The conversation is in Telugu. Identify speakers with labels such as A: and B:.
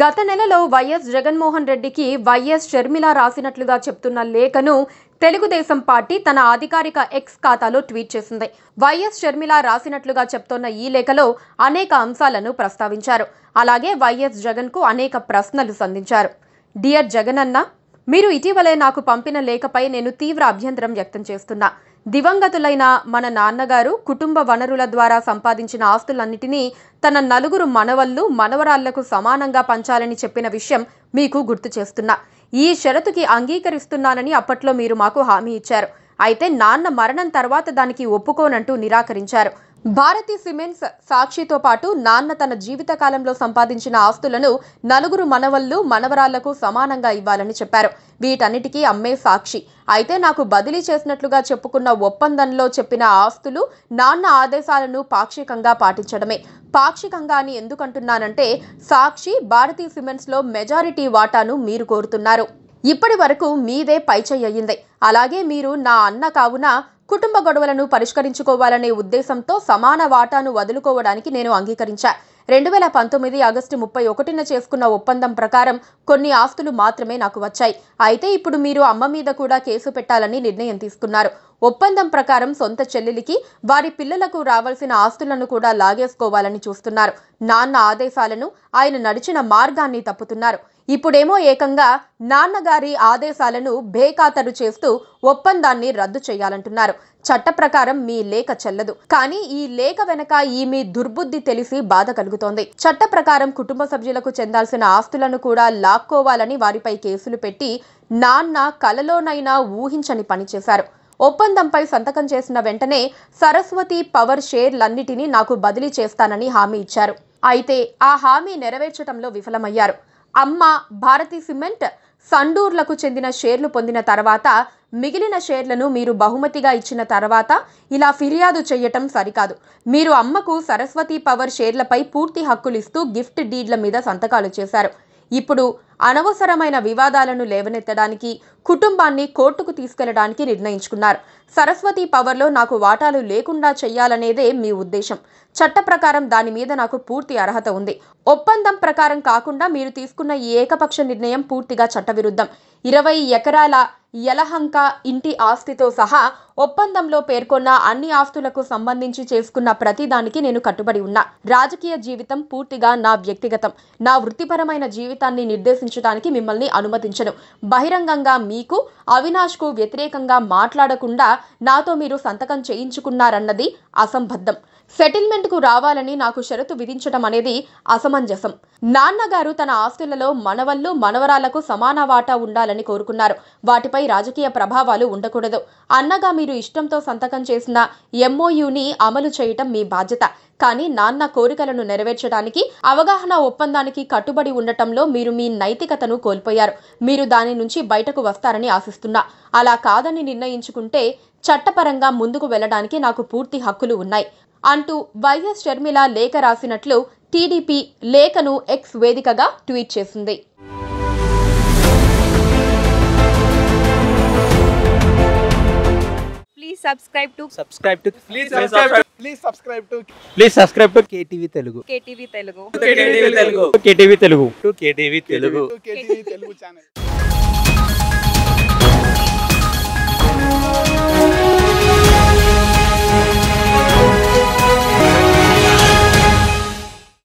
A: గత నెలలో వైఎస్ జగన్మోహన్ రెడ్డికి వైఎస్ షర్మిల రాసినట్లుగా చెప్తున్న లేఖను తెలుగుదేశం పార్టీ తన అధికారిక ఎక్స్ ఖాతాలో ట్వీట్ చేసింది వైఎస్ షర్మిల రాసినట్లుగా చెప్తోన్న ఈ లేఖలో అనేక అంశాలను ప్రస్తావించారు అలాగే వైఎస్ జగన్కు అనేక ప్రశ్నలు సంధించారు డియర్ జగన్ అన్న మీరు ఇటీవలే నాకు పంపిన లేఖపై నేను తీవ్ర అభ్యంతరం వ్యక్తం చేస్తున్నా దివంగతులైన మన నాన్నగారు కుటుంబ వనరుల ద్వారా సంపాదించిన ఆస్తులన్నిటినీ తన నలుగురు మనవళ్ళు మనవరాళ్లకు సమానంగా పంచాలని చెప్పిన విషయం మీకు గుర్తు చేస్తున్నా ఈ షరతుకి అంగీకరిస్తున్నానని అప్పట్లో మీరు మాకు హామీ ఇచ్చారు అయితే నాన్న మరణం తర్వాత దానికి ఒప్పుకోనంటూ నిరాకరించారు భారతీ సిమెంట్స్ సాక్షితో పాటు నాన్న తన జీవితకాలంలో సంపాదించిన ఆస్తులను నలుగురు మనవళ్ళు మనవరాళ్లకు సమానంగా ఇవ్వాలని చెప్పారు వీటన్నిటికీ అమ్మే సాక్షి అయితే నాకు బదిలీ చేసినట్లుగా చెప్పుకున్న ఒప్పందంలో చెప్పిన ఆస్తులు నాన్న ఆదేశాలను పాక్షికంగా పాటించడమే పాక్షికంగా అని ఎందుకంటున్నానంటే సాక్షి భారతీయ సిమెంట్స్లో మెజారిటీ వాటాను మీరు కోరుతున్నారు ఇప్పటి వరకు మీదే పైచేయ్యింది అలాగే మీరు నా అన్న కావున కుటుంబ గొడవలను పరిష్కరించుకోవాలనే ఉద్దేశంతో సమాన వాటాను వదులుకోవడానికి నేను అంగీకరించా రెండు వేల పంతొమ్మిది ఆగస్టు ముప్పై ఒకటిన చేసుకున్న ఒప్పందం ప్రకారం కొన్ని ఆస్తులు మాత్రమే నాకు వచ్చాయి అయితే ఇప్పుడు మీరు అమ్మ మీద కూడా కేసు పెట్టాలని నిర్ణయం తీసుకున్నారు ఒప్పందం ప్రకారం సొంత చెల్లెలికి వారి పిల్లలకు రావాల్సిన ఆస్తులను కూడా లాగేసుకోవాలని చూస్తున్నారు నాన్న ఆదేశాలను ఆయన నడిచిన మార్గాన్ని తప్పుతున్నారు ఇప్పుడేమో ఏకంగా నాన్నగారి ఆదేశాలను బేఖాతరు చేస్తూ ఒప్పందాన్ని రద్దు చేయాలంటున్నారు చట్ట ప్రకారం మీ లేఖ చెల్లదు కానీ ఈ లేఖ వెనక ఈ మీ దుర్బుద్ధి తెలిసి బాధ కలుగుతోంది చట్ట ప్రకారం కుటుంబ సభ్యులకు చెందాల్సిన ఆస్తులను కూడా లాక్కోవాలని వారిపై కేసులు పెట్టి నాన్న కలలోనైనా ఊహించని పనిచేశారు ఒప్పందంపై సంతకం చేసిన వెంటనే సరస్వతి పవర్ షేర్లన్నిటినీ నాకు బదిలీ చేస్తానని హామీ ఇచ్చారు అయితే ఆ హామీ నెరవేర్చడంలో విఫలమయ్యారు అమ్మ భారతీ సిమెంట్ సండూర్లకు చెందిన షేర్లు పొందిన తర్వాత మిగిలిన షేర్లను మీరు బహుమతిగా ఇచ్చిన తర్వాత ఇలా ఫిర్యాదు చేయటం సరికాదు మీరు అమ్మకు సరస్వతి పవర్ షేర్లపై పూర్తి హక్కులు ఇస్తూ గిఫ్ట్ డీడ్ల మీద సంతకాలు చేశారు ఇప్పుడు అనవసరమైన వివాదాలను లేవనెత్తడానికి కుటుంబాన్ని కోర్టుకు తీసుకెళ్లడానికి నిర్ణయించుకున్నారు సరస్వతి పవర్లో నాకు వాటాలు లేకుండా చేయాలనేదే మీ ఉద్దేశం చట్ట ప్రకారం దాని మీద నాకు పూర్తి అర్హత ఉంది ఒప్పందం ప్రకారం కాకుండా మీరు తీసుకున్న ఈ ఏకపక్ష నిర్ణయం పూర్తిగా చట్టవిరుద్ధం ఇరవై ఎకరాల యలహంక ఇంటి ఆస్తితో సహా ఒప్పందంలో పేర్కొన్న అన్ని ఆస్తులకు సంబంధించి చేసుకున్న ప్రతిదానికి నేను కట్టుబడి ఉన్నా రాజకీయ జీవితం పూర్తిగా నా వ్యక్తిగతం నా వృత్తిపరమైన జీవితాన్ని నిర్దేశించడానికి మిమ్మల్ని అనుమతించను బహిరంగంగా మీ మీకు అవినాష్కు వ్యతిరేకంగా మాట్లాడకుండా నాతో మీరు సంతకం చేయించుకున్నారన్నది అసంబద్ధం సెటిల్మెంట్కు రావాలని నాకు షరతు విధించడం అనేది అసమంజసం నాన్నగారు తన ఆస్తులలో మనవళ్ళు మనవరాలకు సమాన వాటా ఉండాలని కోరుకున్నారు వాటిపై రాజకీయ ప్రభావాలు ఉండకూడదు అన్నగా మీరు ఇష్టంతో సంతకం చేసిన ఎంఓయూని అమలు చేయటం మీ బాధ్యత కానీ నాన్న కోరికలను నెరవేర్చడానికి అవగాహన ఒప్పందానికి కట్టుబడి ఉండటంలో మీరు మీ నైతికతను కోల్పోయారు మీరు దాని నుంచి బయటకు వస్తారని ఆశిస్తున్నా అలా కాదని నిర్ణయించుకుంటే చట్టపరంగా ముందుకు వెళ్లడానికి నాకు పూర్తి హక్కులు ఉన్నాయి అంటూ వైఎస్ షర్మిల లేఖ రాసినట్లు టీడీపీ లేఖను ఎక్స్ వేదికగా ట్వీట్ చేసింది ప్లీజ్ తెలుగు తెలుగు తెలుగు తెలుగు తెలుగు ఛానల్